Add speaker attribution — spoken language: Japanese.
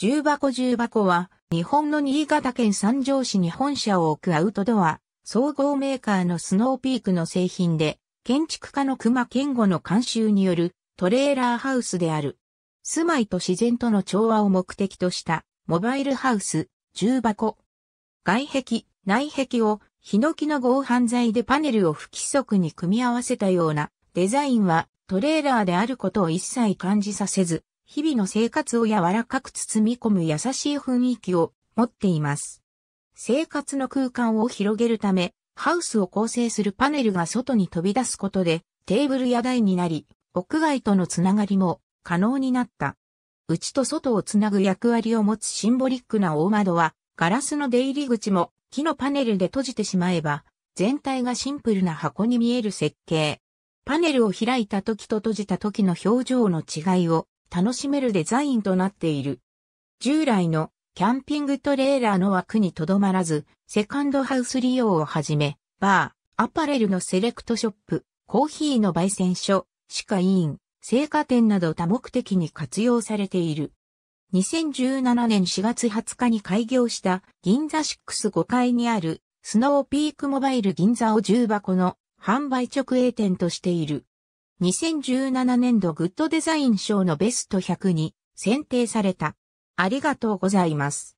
Speaker 1: 重箱重箱は、日本の新潟県三条市に本社を置くアウトドア、総合メーカーのスノーピークの製品で、建築家の熊健吾の監修によるトレーラーハウスである。住まいと自然との調和を目的としたモバイルハウス、重箱。外壁、内壁をヒノキの合板材でパネルを不規則に組み合わせたようなデザインはトレーラーであることを一切感じさせず、日々の生活を柔らかく包み込む優しい雰囲気を持っています。生活の空間を広げるため、ハウスを構成するパネルが外に飛び出すことで、テーブルや台になり、屋外とのつながりも可能になった。内と外をつなぐ役割を持つシンボリックな大窓は、ガラスの出入り口も木のパネルで閉じてしまえば、全体がシンプルな箱に見える設計。パネルを開いた時と閉じた時の表情の違いを楽しめるデザインとなっている。従来のキャンピングトレーラーの枠にとどまらず、セカンドハウス利用をはじめ、バー、アパレルのセレクトショップ、コーヒーの焙煎所、歯科医院、生花店など多目的に活用されている。2017年4月20日に開業した銀座65階にあるスノーピークモバイル銀座を重箱の販売直営店としている。2017年度グッドデザイン賞のベスト100に選定された。ありがとうございます。